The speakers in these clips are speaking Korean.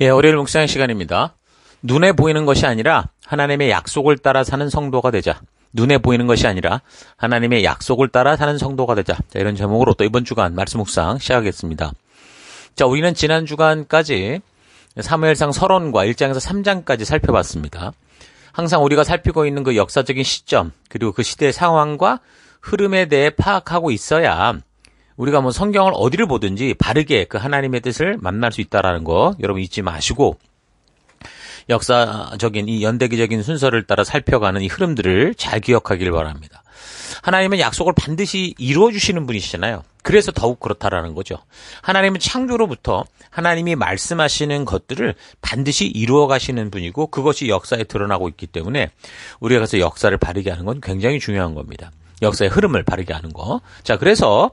예, 월요일 묵상의 시간입니다. 눈에 보이는 것이 아니라 하나님의 약속을 따라 사는 성도가 되자. 눈에 보이는 것이 아니라 하나님의 약속을 따라 사는 성도가 되자. 자, 이런 제목으로 또 이번 주간 말씀 묵상 시작하겠습니다. 자, 우리는 지난 주간까지 사무엘상 서론과 1장에서 3장까지 살펴봤습니다. 항상 우리가 살피고 있는 그 역사적인 시점, 그리고 그 시대의 상황과 흐름에 대해 파악하고 있어야 우리가 뭐 성경을 어디를 보든지 바르게 그 하나님의 뜻을 만날 수 있다라는 거 여러분 잊지 마시고 역사적인 이 연대기적인 순서를 따라 살펴가는 이 흐름들을 잘 기억하길 바랍니다. 하나님은 약속을 반드시 이루어 주시는 분이시잖아요. 그래서 더욱 그렇다라는 거죠. 하나님은 창조로부터 하나님이 말씀하시는 것들을 반드시 이루어 가시는 분이고 그것이 역사에 드러나고 있기 때문에 우리가 가서 역사를 바르게 하는 건 굉장히 중요한 겁니다. 역사의 흐름을 바르게 하는 거. 자, 그래서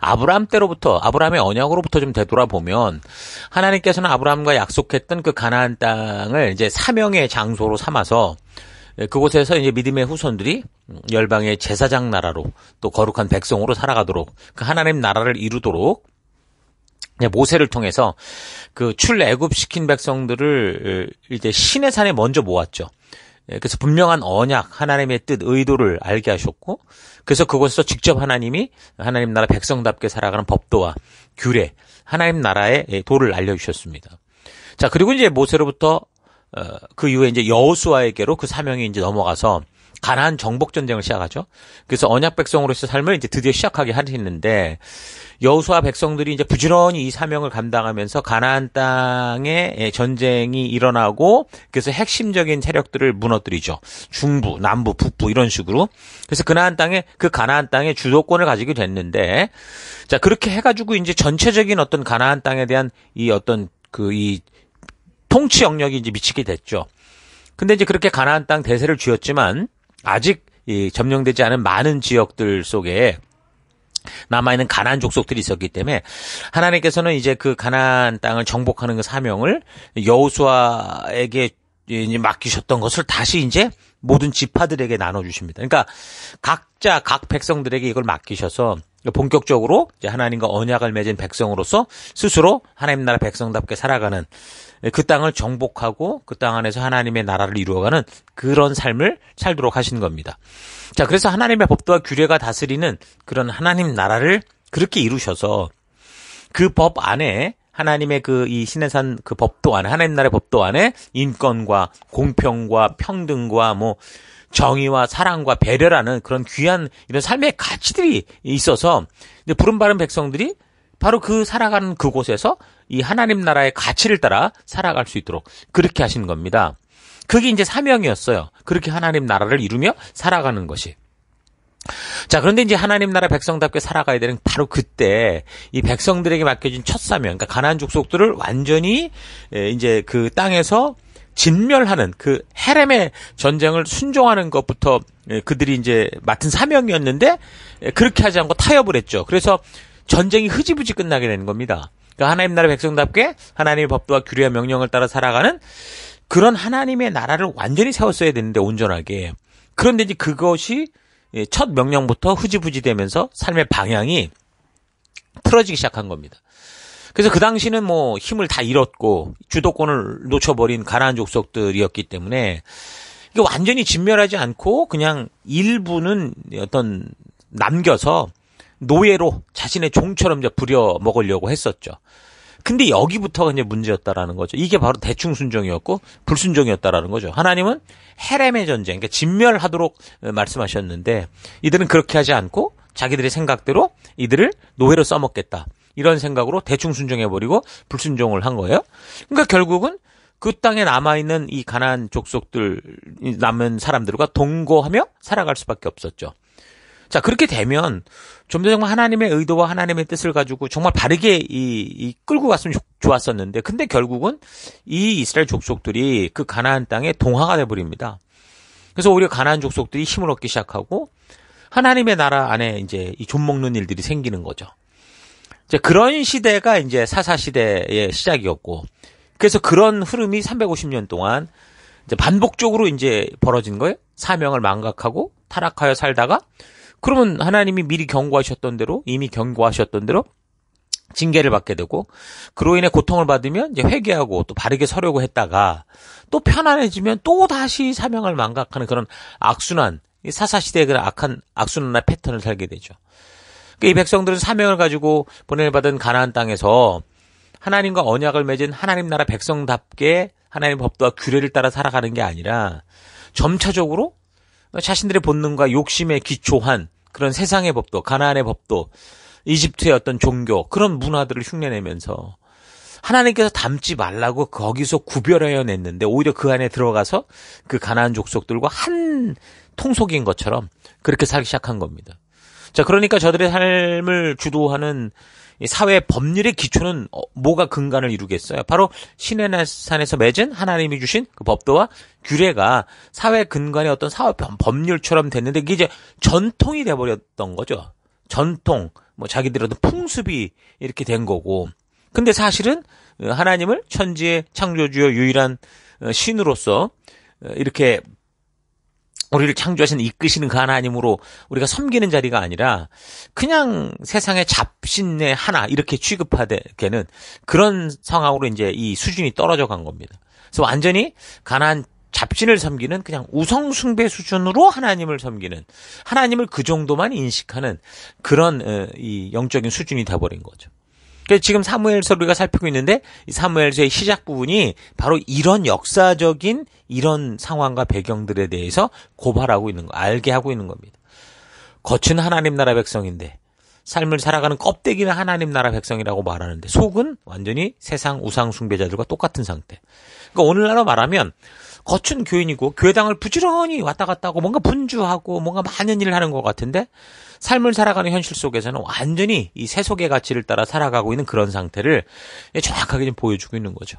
아브라함 때로부터 아브라함의 언약으로부터 좀 되돌아보면 하나님께서는 아브라함과 약속했던 그 가나안 땅을 이제 사명의 장소로 삼아서 그곳에서 이제 믿음의 후손들이 열방의 제사장 나라로 또 거룩한 백성으로 살아가도록 그 하나님 나라를 이루도록 모세를 통해서 그 출애굽 시킨 백성들을 어, 이제 신의 산에 먼저 모았죠. 예, 그래서 분명한 언약, 하나님의 뜻, 의도를 알게 하셨고, 그래서 그곳에서 직접 하나님이 하나님 나라 백성답게 살아가는 법도와 규례, 하나님 나라의 도를 알려주셨습니다. 자, 그리고 이제 모세로부터 어, 그 이후에 이제 여호수와에게로그 사명이 이제 넘어가서 가나안 정복 전쟁을 시작하죠. 그래서 언약 백성으로서 삶을 이제 드디어 시작하게 하시는데 여호수아 백성들이 이제 부지런히 이 사명을 감당하면서 가나안 땅에 예, 전쟁이 일어나고 그래서 핵심적인 세력들을 무너뜨리죠. 중부, 남부, 북부 이런 식으로. 그래서 가나안 땅에 그 가나안 땅의 주도권을 가지게 됐는데 자 그렇게 해가지고 이제 전체적인 어떤 가나안 땅에 대한 이 어떤 그 이 통치 영역이 이제 미치게 됐죠. 근데 이제 그렇게 가나안 땅 대세를 쥐었지만 아직 이 점령되지 않은 많은 지역들 속에 남아있는 가난 족속들이 있었기 때문에 하나님께서는 이제 그 가난 땅을 정복하는 그 사명을 여호수아에게 맡기셨던 것을 다시 이제 모든 지파들에게 나눠주십니다. 그러니까 각자 각 백성들에게 이걸 맡기셔서 그러니까 본격적으로 이제 하나님과 언약을 맺은 백성으로서 스스로 하나님 나라 백성답게 살아가는 그 땅을 정복하고 그 땅 안에서 하나님의 나라를 이루어가는 그런 삶을 살도록 하시는 겁니다. 자, 그래서 하나님의 법도와 규례가 다스리는 그런 하나님 나라를 그렇게 이루셔서 그 법 안에 하나님의 그 이 신해산 그 법도 안에 하나님 나라의 법도 안에 인권과 공평과 평등과 뭐 정의와 사랑과 배려라는 그런 귀한 이런 삶의 가치들이 있어서 이제 부른바른 백성들이 바로 그 살아가는 그곳에서 이 하나님 나라의 가치를 따라 살아갈 수 있도록 그렇게 하신 겁니다. 그게 이제 사명이었어요. 그렇게 하나님 나라를 이루며 살아가는 것이. 자, 그런데 이제 하나님 나라 백성답게 살아가야 되는 바로 그때 이 백성들에게 맡겨진 첫 사명, 그러니까 가나안 족속들을 완전히 이제 그 땅에서 진멸하는 그 헤렘의 전쟁을 순종하는 것부터 예, 그들이 이제 맡은 사명이었는데 예, 그렇게 하지 않고 타협을 했죠. 그래서 전쟁이 흐지부지 끝나게 되는 겁니다. 그러니까 하나님 나라 백성답게 하나님의 법도와 규례와 명령을 따라 살아가는 그런 하나님의 나라를 완전히 세웠어야 되는데 온전하게 그런데 이제 그것이 예, 첫 명령부터 흐지부지 되면서 삶의 방향이 틀어지기 시작한 겁니다. 그래서 그 당시는 뭐 힘을 다 잃었고 주도권을 놓쳐버린 가라한 족속들이었기 때문에 이게 완전히 진멸하지 않고 그냥 일부는 어떤 남겨서 노예로 자신의 종처럼 이제 부려 먹으려고 했었죠. 근데 여기부터가 이제 문제였다라는 거죠. 이게 바로 대충 순종이었고 불순종이었다라는 거죠. 하나님은 헤렘의 전쟁, 그러니까 진멸하도록 말씀하셨는데 이들은 그렇게 하지 않고 자기들의 생각대로 이들을 노예로 써먹겠다. 이런 생각으로 대충 순종해버리고 불순종을 한 거예요. 그러니까 결국은 그 땅에 남아있는 이 가난 족속들, 남은 사람들과 동거하며 살아갈 수밖에 없었죠. 자, 그렇게 되면 좀 더 정말 하나님의 의도와 하나님의 뜻을 가지고 정말 바르게 이, 이 끌고 갔으면 좋았었는데, 근데 결국은 이 이스라엘 족속들이 그 가나안 땅에 동화가 돼버립니다. 그래서 오히려 가나안 족속들이 힘을 얻기 시작하고 하나님의 나라 안에 이제 이좀 먹는 일들이 생기는 거죠. 이제 그런 시대가 이제 사사 시대의 시작이었고 그래서 그런 흐름이 350년 동안 이제 반복적으로 이제 벌어진 거예요. 사명을 망각하고 타락하여 살다가 그러면 하나님이 미리 경고하셨던 대로 이미 경고하셨던 대로 징계를 받게 되고 그로 인해 고통을 받으면 이제 회개하고 또 바르게 서려고 했다가 또 편안해지면 또 다시 사명을 망각하는 그런 악순환 사사시대의 그런 악한 악순환의 패턴을 살게 되죠. 그 이 백성들은 사명을 가지고 보내를 받은 가나안 땅에서 하나님과 언약을 맺은 하나님 나라 백성답게 하나님 법도와 규례를 따라 살아가는 게 아니라 점차적으로 자신들의 본능과 욕심에 기초한 그런 세상의 법도, 가나안의 법도, 이집트의 어떤 종교 그런 문화들을 흉내내면서 하나님께서 닮지 말라고 거기서 구별하여 냈는데 오히려 그 안에 들어가서 그 가나안 족속들과 한 통속인 것처럼 그렇게 살기 시작한 겁니다. 자, 그러니까 저들의 삶을 주도하는 사회 법률의 기초는 어, 뭐가 근간을 이루겠어요? 바로 신의 산에서 맺은 하나님이 주신 그 법도와 규례가 사회 근간의 어떤 사회 법률처럼 됐는데 이게 이제 전통이 돼버렸던 거죠. 전통, 뭐 자기들 어떤 풍습이 이렇게 된 거고. 근데 사실은 어, 하나님을 천지의 창조주요 유일한 어, 신으로서 이렇게 우리를 창조하신 이끄시는 그 하나님으로 우리가 섬기는 자리가 아니라 그냥 세상의 잡신의 하나 이렇게 취급하게는 그런 상황으로 이제 이 수준이 떨어져 간 겁니다. 그래서 완전히 가난 잡신을 섬기는 그냥 우성 숭배 수준으로 하나님을 섬기는 하나님을 그 정도만 인식하는 그런 어, 이 영적인 수준이 돼 버린 거죠. 그러니 지금 사무엘서를 우리가 살피고 있는데 이 사무엘서의 시작 부분이 바로 이런 역사적인 이런 상황과 배경들에 대해서 고발하고 있는 거, 알게 하고 있는 겁니다. 거친 하나님 나라 백성인데 삶을 살아가는 껍데기는 하나님 나라 백성이라고 말하는데 속은 완전히 세상 우상 숭배자들과 똑같은 상태. 그러니까 오늘날로 말하면 거친 교인이고 교회당을 부지런히 왔다 갔다 하고 뭔가 분주하고 뭔가 많은 일을 하는 것 같은데 삶을 살아가는 현실 속에서는 완전히 이 세속의 가치를 따라 살아가고 있는 그런 상태를 정확하게 좀 보여주고 있는 거죠.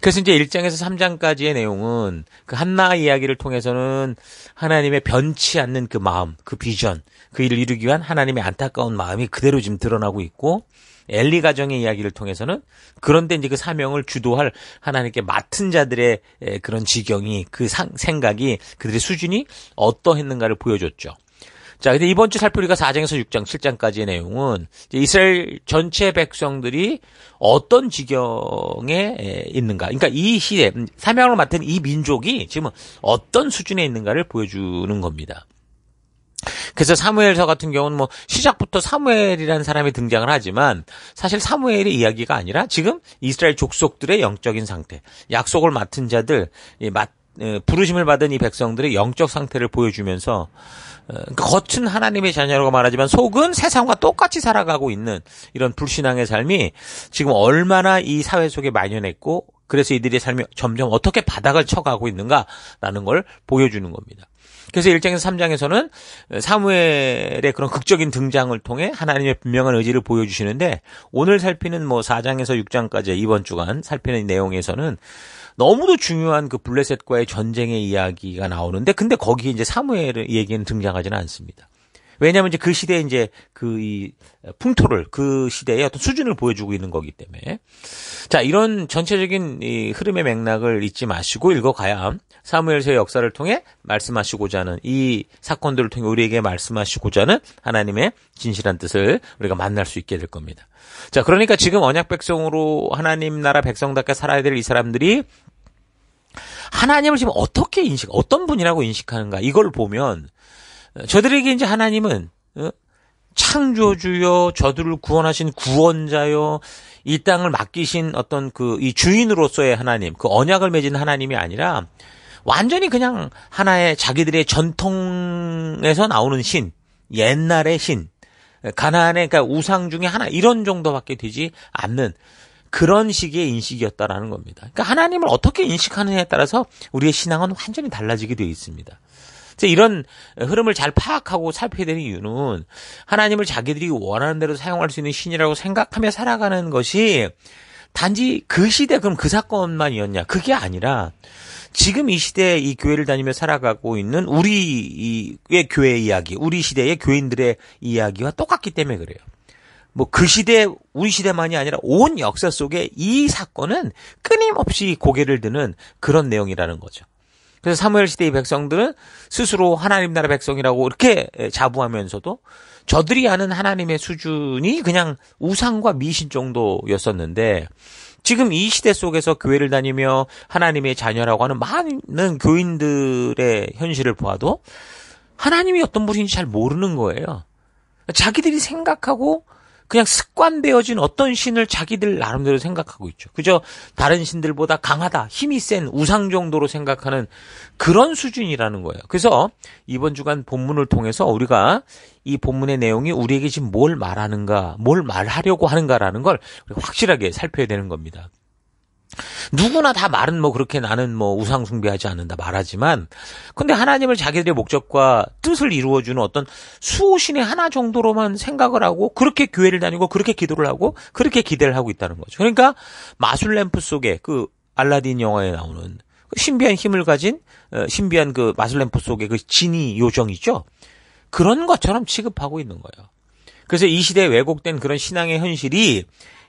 그래서 이제 1장에서 3장까지의 내용은 그 한나 이야기를 통해서는 하나님의 변치 않는 그 마음, 그 비전, 그 일을 이루기 위한 하나님의 안타까운 마음이 그대로 지금 드러나고 있고 엘리 가정의 이야기를 통해서는 그런데 이제 그 사명을 주도할 하나님께 맡은 자들의 그런 지경이 그 상, 생각이 그들의 수준이 어떠했는가를 보여줬죠. 자, 근데 이번 주 살펴 우리가 4장에서 6장, 7장까지의 내용은 이스라엘 전체 백성들이 어떤 지경에 있는가. 그러니까 이 시대, 사명을 맡은 이 민족이 지금 어떤 수준에 있는가를 보여주는 겁니다. 그래서 사무엘서 같은 경우는 뭐 시작부터 사무엘이라는 사람이 등장을 하지만 사실 사무엘의 이야기가 아니라 지금 이스라엘 족속들의 영적인 상태, 약속을 맡은 자들, 이맡 부르심을 받은 이 백성들의 영적 상태를 보여주면서 겉은 어, 그러니까 하나님의 자녀라고 말하지만 속은 세상과 똑같이 살아가고 있는 이런 불신앙의 삶이 지금 얼마나 이 사회 속에 만연했고 그래서 이들의 삶이 점점 어떻게 바닥을 쳐가고 있는가라는 걸 보여주는 겁니다. 그래서 1장에서 3장에서는 사무엘의 그런 극적인 등장을 통해 하나님의 분명한 의지를 보여주시는데 오늘 살피는 뭐 4장에서 6장까지 이번 주간 살피는 내용에서는 너무도 중요한 그 블레셋과의 전쟁의 이야기가 나오는데 근데 거기 에 이제 사무엘의 얘기는 등장하지는 않습니다. 왜냐하면 이제 그 시대에 이제 그 이 풍토를 그 시대의 어떤 수준을 보여주고 있는 거기 때문에 자 이런 전체적인 이 흐름의 맥락을 잊지 마시고 읽어가야 사무엘서의 역사를 통해 말씀하시고자 하는 이 사건들을 통해 우리에게 말씀하시고자 하는 하나님의 진실한 뜻을 우리가 만날 수 있게 될 겁니다. 자 그러니까 지금 언약 백성으로 하나님 나라 백성답게 살아야 될 이 사람들이 하나님을 지금 어떻게 인식, 어떤 분이라고 인식하는가 이걸 보면 저들에게 이제 하나님은 어? 창조주요, 저들을 구원하신 구원자요, 이 땅을 맡기신 어떤 그 이 주인으로서의 하나님, 그 언약을 맺은 하나님이 아니라 완전히 그냥 하나의 자기들의 전통에서 나오는 신, 옛날의 신, 가나안의 그러니까 우상 중에 하나 이런 정도밖에 되지 않는 그런 식의 인식이었다라는 겁니다. 그러니까 하나님을 어떻게 인식하느냐에 따라서 우리의 신앙은 완전히 달라지게 되어 있습니다. 이제 이런 흐름을 잘 파악하고 살펴야 되는 이유는 하나님을 자기들이 원하는 대로 사용할 수 있는 신이라고 생각하며 살아가는 것이 단지 그 시대 그럼 그 사건만이었냐 그게 아니라 지금 이 시대에 이 교회를 다니며 살아가고 있는 우리의 교회 이야기 우리 시대의 교인들의 이야기와 똑같기 때문에 그래요. 뭐 그 시대 우리 시대만이 아니라 온 역사 속에 이 사건은 끊임없이 고개를 드는 그런 내용이라는 거죠. 그래서 사무엘 시대의 백성들은 스스로 하나님 나라 백성이라고 이렇게 예, 자부하면서도 저들이 아는 하나님의 수준이 그냥 우상과 미신 정도였었는데 지금 이 시대 속에서 교회를 다니며 하나님의 자녀라고 하는 많은 교인들의 현실을 보아도 하나님이 어떤 분인지 잘 모르는 거예요. 자기들이 생각하고 그냥 습관되어진 어떤 신을 자기들 나름대로 생각하고 있죠. 그저 다른 신들보다 강하다, 힘이 센 우상 정도로 생각하는 그런 수준이라는 거예요. 그래서 이번 주간 본문을 통해서 우리가 이 본문의 내용이 우리에게 지금 뭘 말하는가, 뭘 말하려고 하는가라는 걸 확실하게 살펴야 되는 겁니다. 누구나 다 말은 뭐 그렇게 나는 뭐 우상 숭배하지 않는다 말하지만 근데 하나님을 자기들의 목적과 뜻을 이루어 주는 어떤 수호신의 하나 정도로만 생각을 하고 그렇게 교회를 다니고 그렇게 기도를 하고 그렇게 기대를 하고 있다는 거죠. 그러니까 마술 램프 속에 그 알라딘 영화에 나오는 그 신비한 힘을 가진 어, 신비한 그 마술 램프 속에그 진이 요정이죠. 그런 것처럼 취급하고 있는 거예요. 그래서 이 시대에 왜곡된 그런 신앙의 현실이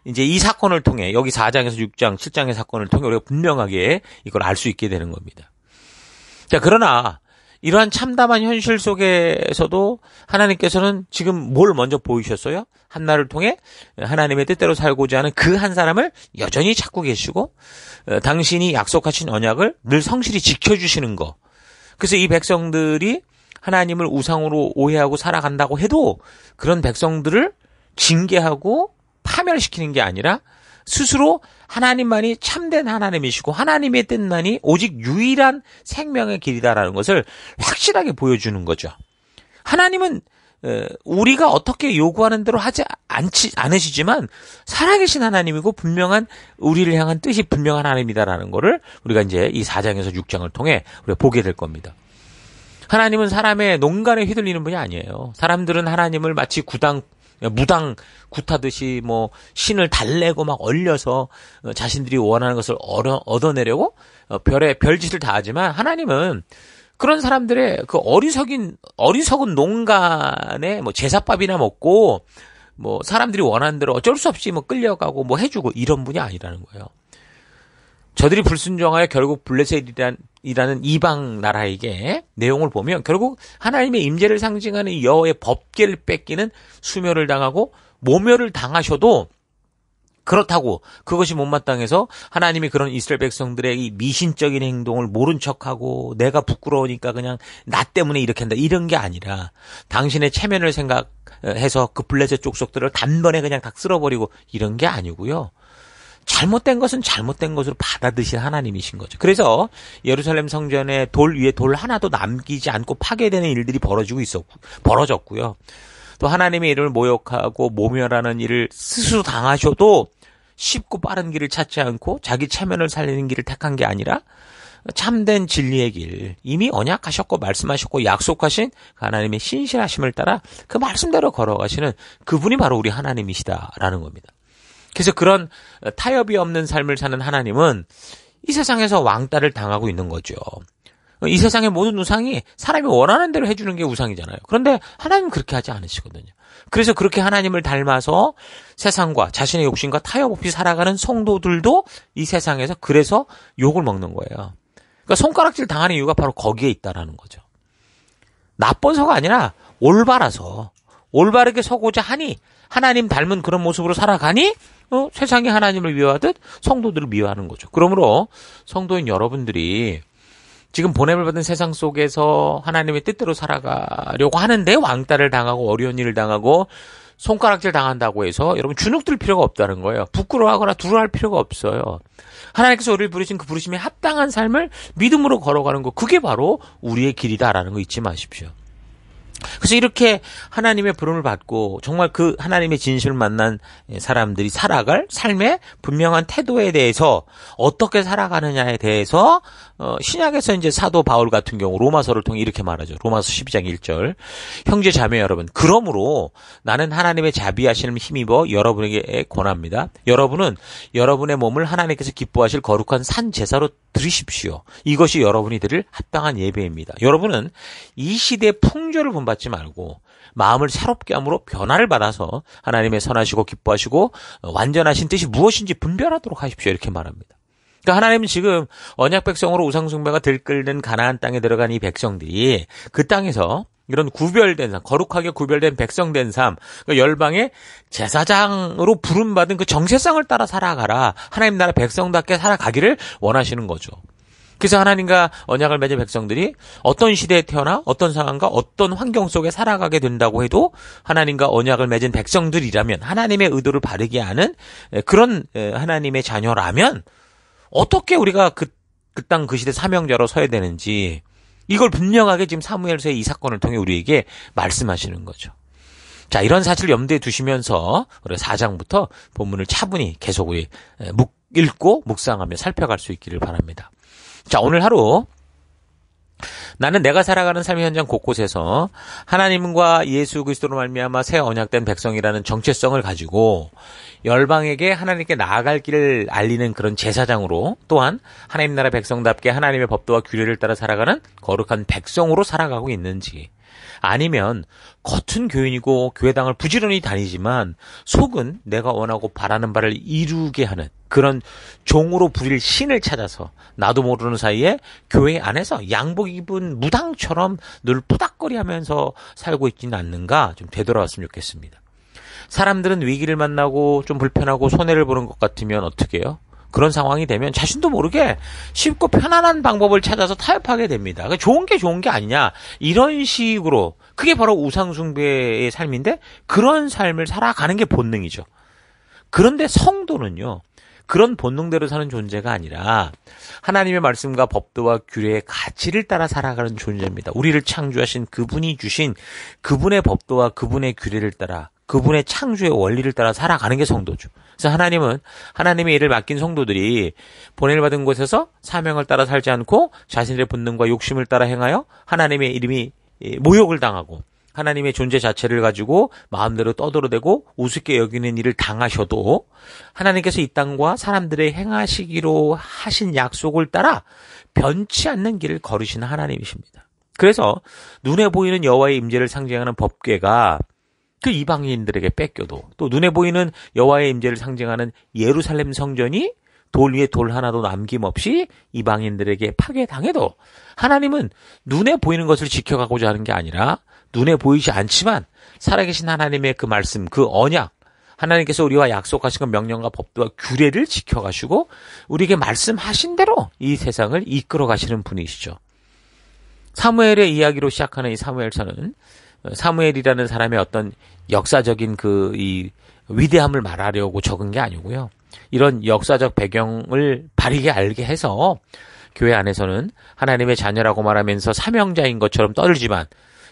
이제 이 사건을 통해 여기 4장에서 6장, 7장의 사건을 통해 우리가 분명하게 이걸 알 수 있게 되는 겁니다. 자, 그러나 이러한 참담한 현실 속에서도 하나님께서는 지금 뭘 먼저 보이셨어요? 한나를 통해 하나님의 뜻대로 살고자 하는 그 한 사람을 여전히 찾고 계시고 어, 당신이 약속하신 언약을 늘 성실히 지켜주시는 거. 그래서 이 백성들이 하나님을 우상으로 오해하고 살아간다고 해도 그런 백성들을 징계하고 파멸시키는 게 아니라 스스로 하나님만이 참된 하나님이시고 하나님의 뜻만이 오직 유일한 생명의 길이다라는 것을 확실하게 보여주는 거죠. 하나님은 어, 우리가 어떻게 요구하는 대로 하지 않지, 않으시지만 살아계신 하나님이고 분명한 우리를 향한 뜻이 분명한 하나님이다라는 것을 우리가 이제 이 4장에서 6장을 통해 우리가 보게 될 겁니다. 하나님은 사람의 농간에 휘둘리는 분이 아니에요. 사람들은 하나님을 마치 구당 그러니까 무당 구타듯이 뭐 신을 달래고 막 얼려서 어, 자신들이 원하는 것을 얻어, 얻어내려고 어, 별의 별짓을 다 하지만 하나님은 그런 사람들의 그 어리석인 어리석은 농간에 뭐 제사밥이나 먹고 뭐 사람들이 원하는 대로 어쩔 수 없이 뭐 끌려가고 뭐 해주고 이런 분이 아니라는 거예요. 저들이 불순종하여 결국 블레셋이란 이라는 이방 나라에게 내용을 보면 결국 하나님의 임재를 상징하는 여호의 법계를 뺏기는 수멸을 당하고 모멸을 당하셔도 그렇다고 그것이 못마땅해서 하나님이 그런 이스라엘 백성들의 이 미신적인 행동을 모른 척하고 내가 부끄러우니까 그냥 나 때문에 이렇게 한다 이런 게 아니라 당신의 체면을 생각해서 그 블레셋 족속들을 단번에 그냥 다 쓸어버리고 이런 게 아니고요. 잘못된 것은 잘못된 것으로 받아드실 하나님이신 거죠. 그래서 예루살렘 성전에 돌 위에 돌 하나도 남기지 않고 파괴되는 일들이 벌어지고 있었고 벌어졌고요. 또 하나님의 이름을 모욕하고 모멸하는 일을 스스로 당하셔도 쉽고 빠른 길을 찾지 않고 자기 체면을 살리는 길을 택한 게 아니라 참된 진리의 길, 이미 언약하셨고 말씀하셨고 약속하신 그 하나님의 신실하심을 따라 그 말씀대로 걸어가시는 그분이 바로 우리 하나님이시다라는 겁니다. 그래서 그런 타협이 없는 삶을 사는 하나님은 이 세상에서 왕따를 당하고 있는 거죠. 이 세상의 모든 우상이 사람이 원하는 대로 해주는 게 우상이잖아요. 그런데 하나님 은 그렇게 하지 않으시거든요. 그래서 그렇게 하나님을 닮아서 세상과 자신의 욕심과 타협 없이 살아가는 성도들도 이 세상에서 그래서 욕을 먹는 거예요. 그러니까 손가락질 당하는 이유가 바로 거기에 있다라는 거죠. 나쁜 서가 아니라 올바라서 올바르게 서고자 하니 하나님 닮은 그런 모습으로 살아가니 어, 세상이 하나님을 미워하듯 성도들을 미워하는 거죠. 그러므로 성도인 여러분들이 지금 보냄을 받은 세상 속에서 하나님의 뜻대로 살아가려고 하는데 왕따를 당하고 어려운 일을 당하고 손가락질 당한다고 해서 여러분 주눅들 필요가 없다는 거예요. 부끄러워하거나 두려워할 필요가 없어요. 하나님께서 우리를 부르신 그 부르심에 합당한 삶을 믿음으로 걸어가는 거 그게 바로 우리의 길이다라는 거 잊지 마십시오. 그래서 이렇게 하나님의 부름을 받고 정말 그 하나님의 진실을 만난 사람들이 살아갈 삶의 분명한 태도에 대해서 어떻게 살아가느냐에 대해서 어, 신약에서 이제 사도 바울 같은 경우 로마서를 통해 이렇게 말하죠. 로마서 12장 1절. 형제 자매 여러분, 그러므로 나는 하나님의 자비하시는 힘입어 여러분에게 권합니다. 여러분은 여러분의 몸을 하나님께서 기뻐하실 거룩한 산 제사로 드리십시오. 이것이 여러분이 드릴 합당한 예배입니다. 여러분은 이 시대의 풍조를 본받지 말고 마음을 새롭게 함으로 변화를 받아서 하나님의 선하시고 기뻐하시고 완전하신 뜻이 무엇인지 분별하도록 하십시오. 이렇게 말합니다. 그러니까 하나님은 지금 언약 백성으로 우상 숭배가 들끓는 가나안 땅에 들어간 이 백성들이 그 땅에서 이런 구별된 삶, 거룩하게 구별된 백성된 삶, 그러니까 열방의 제사장으로 부름받은 그 정체성을 따라 살아가라. 하나님 나라 백성답게 살아가기를 원하시는 거죠. 그래서 하나님과 언약을 맺은 백성들이 어떤 시대에 태어나 어떤 상황과 어떤 환경 속에 살아가게 된다고 해도 하나님과 언약을 맺은 백성들이라면 하나님의 의도를 바르게 하는 예, 그런 예, 하나님의 자녀라면 어떻게 우리가 그, 그땅그 그 시대 사명자로 서야 되는지 이걸 분명하게 지금 사무엘서의 이 사건을 통해 우리에게 말씀하시는 거죠. 자, 이런 사실을 염두에 두시면서 우리 4장부터 본문을 차분히 계속 우리 묵, 읽고 묵상하며 살펴갈 수 있기를 바랍니다. 자, 오늘 하루 나는 내가 살아가는 삶의 현장 곳곳에서 하나님과 예수 그리스도로 말미암아 새 언약된 백성이라는 정체성을 가지고 열방에게 하나님께 나아갈 길을 알리는 그런 제사장으로 또한 하나님 나라 백성답게 하나님의 법도와 규례를 따라 살아가는 거룩한 백성으로 살아가고 있는지 아니면 겉은 교인이고 교회당을 부지런히 다니지만 속은 내가 원하고 바라는 바를 이루게 하는 그런 종으로 부릴 신을 찾아서 나도 모르는 사이에 교회 안에서 양복 입은 무당처럼 늘 뿌닥거리하면서 살고 있지는 않는가 좀 되돌아왔으면 좋겠습니다. 사람들은 위기를 만나고 좀 불편하고 손해를 보는 것 같으면 어떻게 해요? 그런 상황이 되면 자신도 모르게 쉽고 편안한 방법을 찾아서 타협하게 됩니다. 그러니까 좋은 게 좋은 게 아니냐 이런 식으로 그게 바로 우상숭배의 삶인데 그런 삶을 살아가는 게 본능이죠. 그런데 성도는요 그런 본능대로 사는 존재가 아니라 하나님의 말씀과 법도와 규례의 가치를 따라 살아가는 존재입니다. 우리를 창조하신 그분이 주신 그분의 법도와 그분의 규례를 따라 그분의 창조의 원리를 따라 살아가는 게 성도죠. 그래서 하나님은 하나님의 일을 맡긴 성도들이 보내를 받은 곳에서 사명을 따라 살지 않고 자신들의 본능과 욕심을 따라 행하여 하나님의 이름이 예, 모욕을 당하고 하나님의 존재 자체를 가지고 마음대로 떠들어대고 우습게 여기는 일을 당하셔도 하나님께서 이 땅과 사람들의 행하시기로 하신 약속을 따라 변치 않는 길을 걸으시는 하나님이십니다. 그래서 눈에 보이는 여호와의 임재를 상징하는 법궤가 그 이방인들에게 뺏겨도 또 눈에 보이는 여호와의 임재를 상징하는 예루살렘 성전이 돌 위에 돌 하나도 남김없이 이방인들에게 파괴당해도 하나님은 눈에 보이는 것을 지켜가고자 하는 게 아니라 눈에 보이지 않지만 살아계신 하나님의 그 말씀, 그 언약, 하나님께서 우리와 약속하신 그 명령과 법도와 규례를 지켜가시고 우리에게 말씀하신 대로 이 세상을 이끌어 가시는 분이시죠. 사무엘의 이야기로 시작하는 이 사무엘서는 사무엘이라는 사람의 어떤 역사적인 그 이 위대함을 말하려고 적은 게 아니고요. 이런 역사적 배경을 바르게 알게 해서 교회 안에서는 하나님의 자녀라고 말하면서 사명자인 것처럼 떠들지만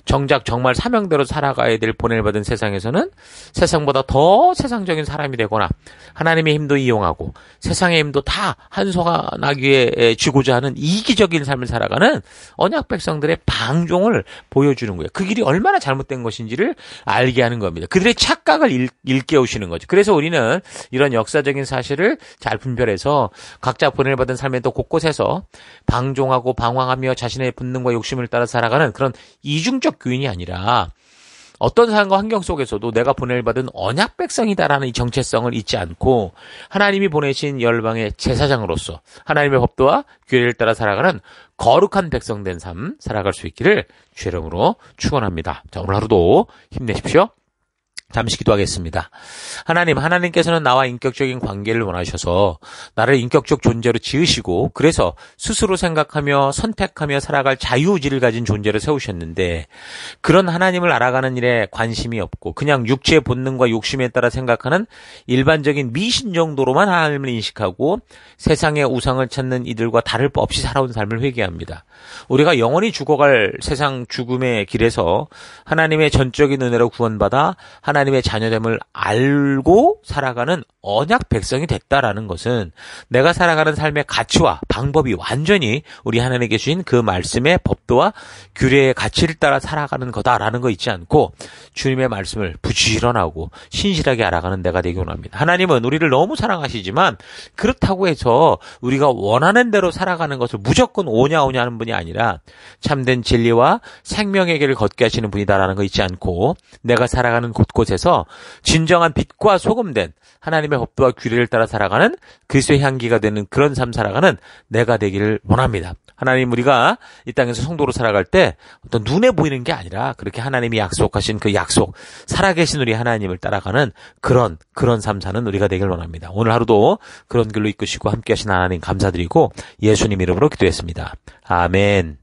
정작 정말 사명대로 살아가야 될보을 받은 세상에서는 세상보다 더 세상적인 사람이 되거나 하나님의 힘도 이용하고 세상의 힘도 다 한소가나기 위해 쥐고자 하는 이기적인 삶을 살아가는 언약 백성들의 방종을 보여주는 거예요. 그 길이 얼마나 잘못된 것인지를 알게 하는 겁니다. 그들의 착각을 일, 일깨우시는 거죠. 그래서 우리는 이런 역사적인 사실을 잘 분별해서 각자 보을 받은 삶의 또 곳곳에서 방종하고 방황하며 자신의 본능과 욕심을 따라 살아가는 그런 이중적 정치적 교인이 아니라 어떤 상황과 환경 속에서도 내가 보낼 받은 언약 백성이다라는 이 정체성을 잊지 않고 하나님이 보내신 열방의 제사장으로서 하나님의 법도와 규례를 따라 살아가는 거룩한 백성된 삶 살아갈 수 있기를 죄령으로 축원합니다. 자 오늘 하루도 힘내십시오. 잠시 기도하겠습니다. 하나님, 하나님께서는 나와 인격적인 관계를 원하셔서 나를 인격적 존재로 지으시고 그래서 스스로 생각하며 선택하며 살아갈 자유의지를 가진 존재로 세우셨는데 그런 하나님을 알아가는 일에 관심이 없고 그냥 육체의 본능과 욕심에 따라 생각하는 일반적인 미신 정도로만 하나님을 인식하고 세상의 우상을 찾는 이들과 다를 바 없이 살아온 삶을 회개합니다. 우리가 영원히 죽어갈 세상 죽음의 길에서 하나님의 전적인 은혜로 구원받아 하나님 하나님의 자녀됨을 알고 살아가는 언약 백성이 됐다라는 것은 내가 살아가는 삶의 가치와 방법이 완전히 우리 하나님께 주신 그 말씀의 법도와 규례의 가치를 따라 살아가는 거다라는 거 있지 않고 주님의 말씀을 부지런하고 신실하게 알아가는 내가 되기 원합니다. 하나님은 우리를 너무 사랑하시지만 그렇다고 해서 우리가 원하는 대로 살아가는 것을 무조건 오냐 오냐 하는 분이 아니라 참된 진리와 생명의 길을 걷게 하시는 분이다라는 거 있지 않고 내가 살아가는 곳곳에 곳에서 진정한 빛과 소금된 하나님의 법도와 규례를 따라 살아가는 그리스도의 향기가 되는 그런 삶 살아가는 내가 되기를 원합니다. 하나님 우리가 이 땅에서 성도로 살아갈 때 어떤 눈에 보이는 게 아니라 그렇게 하나님이 약속하신 그 약속 살아계신 우리 하나님을 따라가는 그런 그런 삶 사는 우리가 되길 원합니다. 오늘 하루도 그런 길로 이끄시고 함께하신 하나님 감사드리고 예수님 이름으로 기도했습니다. 아멘.